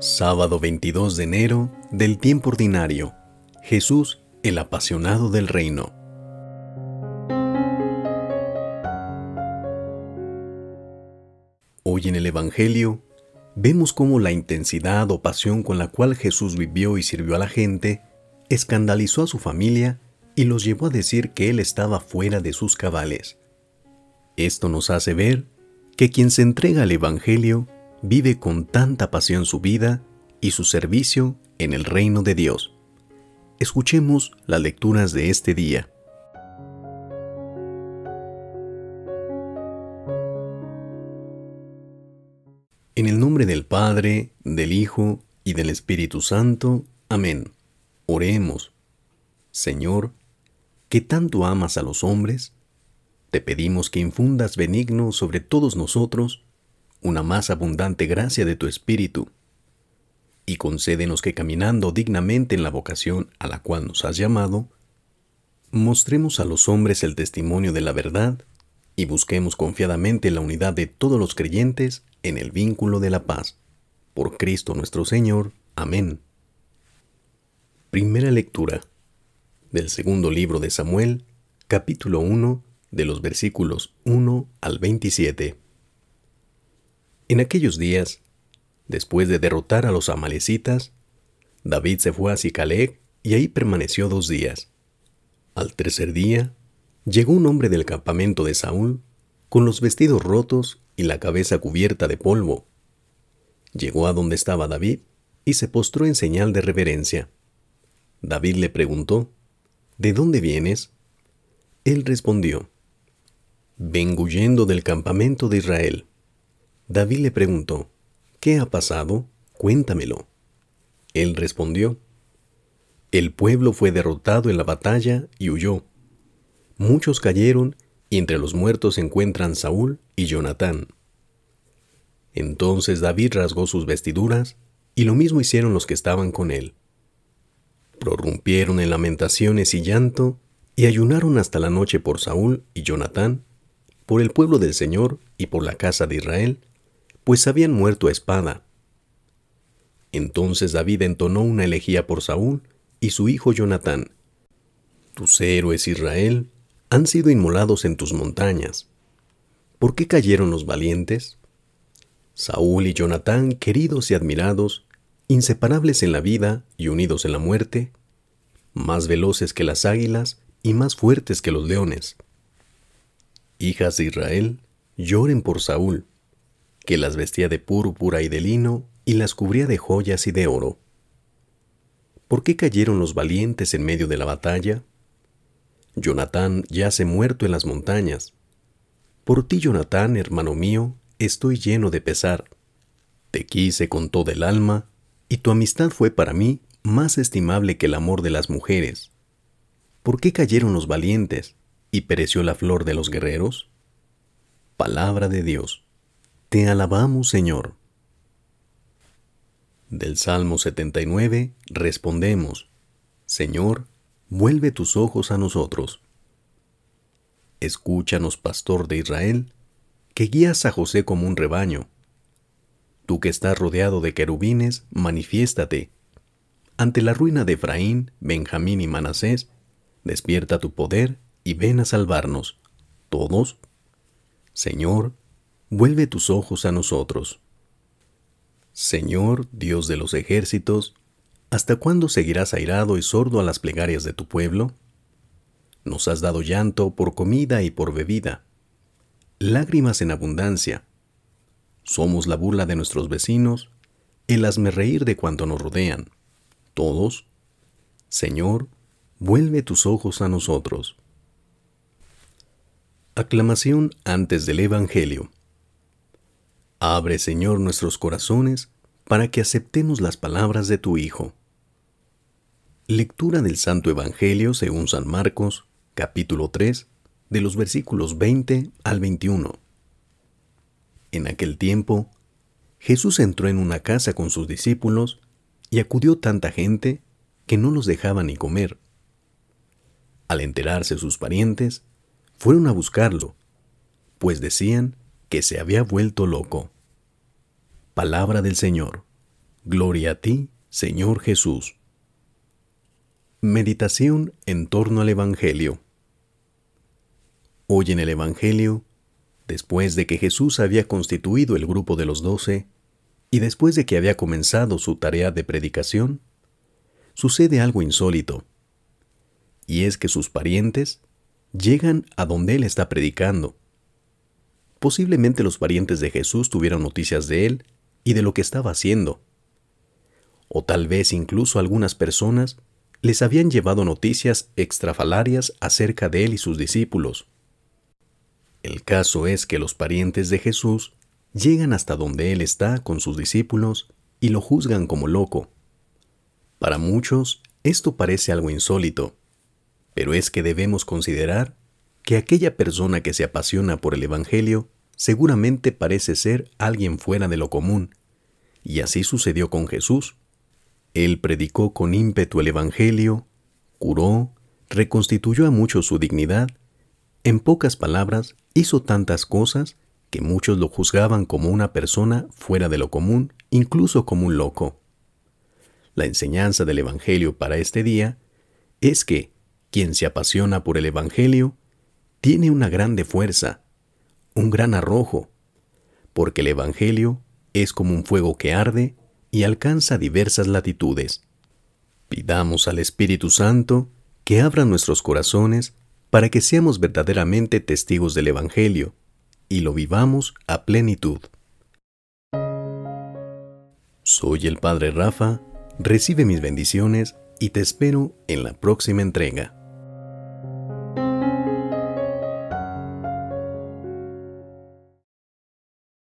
Sábado 22 de enero del tiempo ordinario. Jesús, el apasionado del reino. Hoy en el Evangelio vemos cómo la intensidad o pasión con la cual Jesús vivió y sirvió a la gente escandalizó a su familia y los llevó a decir que él estaba fuera de sus cabales. Esto nos hace ver que quien se entrega al Evangelio vive con tanta pasión su vida y su servicio en el reino de Dios. Escuchemos las lecturas de este día. En el nombre del Padre, del Hijo y del Espíritu Santo. Amén. Oremos. Señor, que tanto amas a los hombres, te pedimos que infundas benigno sobre todos nosotros una más abundante gracia de tu Espíritu, y concédenos que caminando dignamente en la vocación a la cual nos has llamado, mostremos a los hombres el testimonio de la verdad y busquemos confiadamente la unidad de todos los creyentes en el vínculo de la paz. Por Cristo nuestro Señor. Amén. Primera lectura del segundo libro de Samuel, capítulo 1, de los versículos 1 al 27. En aquellos días, después de derrotar a los amalecitas, David se fue a Sicaleg y ahí permaneció dos días. Al tercer día, llegó un hombre del campamento de Saúl, con los vestidos rotos y la cabeza cubierta de polvo. Llegó a donde estaba David y se postró en señal de reverencia. David le preguntó, ¿De dónde vienes? Él respondió, Vengo huyendo del campamento de Israel. David le preguntó, ¿Qué ha pasado? Cuéntamelo. Él respondió, El pueblo fue derrotado en la batalla y huyó. Muchos cayeron y entre los muertos se encuentran Saúl y Jonatán. Entonces David rasgó sus vestiduras y lo mismo hicieron los que estaban con él. Prorrumpieron en lamentaciones y llanto y ayunaron hasta la noche por Saúl y Jonatán, por el pueblo del Señor y por la casa de Israel, pues habían muerto a espada. Entonces David entonó una elegía por Saúl y su hijo Jonatán. Tus héroes, Israel, han sido inmolados en tus montañas. ¿Por qué cayeron los valientes? Saúl y Jonatán, queridos y admirados, inseparables en la vida y unidos en la muerte, más veloces que las águilas y más fuertes que los leones. Hijas de Israel, lloren por Saúl, que las vestía de púrpura y de lino y las cubría de joyas y de oro. ¿Por qué cayeron los valientes en medio de la batalla? Jonatán yace muerto en las montañas. Por ti, Jonatán, hermano mío, estoy lleno de pesar. Te quise con todo el alma, y tu amistad fue para mí más estimable que el amor de las mujeres. ¿Por qué cayeron los valientes y pereció la flor de los guerreros? Palabra de Dios. Te alabamos, Señor. Del Salmo 79 respondemos, Señor, vuelve tus ojos a nosotros. Escúchanos, pastor de Israel, que guías a José como un rebaño. Tú que estás rodeado de querubines, manifiéstate. Ante la ruina de Efraín, Benjamín y Manasés, despierta tu poder y ven a salvarnos, todos. Señor, vuelve tus ojos a nosotros. Señor, Dios de los ejércitos, ¿hasta cuándo seguirás airado y sordo a las plegarias de tu pueblo? Nos has dado llanto por comida y por bebida, lágrimas en abundancia. Somos la burla de nuestros vecinos, el reír de cuanto nos rodean. Todos, Señor, vuelve tus ojos a nosotros. Aclamación antes del Evangelio. Abre, Señor, nuestros corazones para que aceptemos las palabras de tu Hijo. Lectura del Santo Evangelio según San Marcos, capítulo 3, de los versículos 20 al 21. En aquel tiempo, Jesús entró en una casa con sus discípulos y acudió tanta gente que no los dejaba ni comer. Al enterarse sus parientes, fueron a buscarlo, pues decían que se había vuelto loco. Palabra del Señor. Gloria a ti, Señor Jesús. Meditación en torno al Evangelio. Hoy en el Evangelio, después de que Jesús había constituido el grupo de los doce, y después de que había comenzado su tarea de predicación, sucede algo insólito. Y es que sus parientes llegan a donde él está predicando, Posiblemente los parientes de Jesús tuvieron noticias de él y de lo que estaba haciendo. O tal vez incluso algunas personas les habían llevado noticias extrafalarias acerca de él y sus discípulos. El caso es que los parientes de Jesús llegan hasta donde él está con sus discípulos y lo juzgan como loco. Para muchos, esto parece algo insólito, pero es que debemos considerar que aquella persona que se apasiona por el Evangelio seguramente parece ser alguien fuera de lo común. Y así sucedió con Jesús. Él predicó con ímpetu el Evangelio, curó, reconstituyó a muchos su dignidad, en pocas palabras hizo tantas cosas que muchos lo juzgaban como una persona fuera de lo común, incluso como un loco. La enseñanza del Evangelio para este día es que quien se apasiona por el Evangelio tiene una grande fuerza, un gran arrojo, porque el Evangelio es como un fuego que arde y alcanza diversas latitudes. Pidamos al Espíritu Santo que abra nuestros corazones para que seamos verdaderamente testigos del Evangelio y lo vivamos a plenitud. Soy el Padre Rafa, recibe mis bendiciones y te espero en la próxima entrega.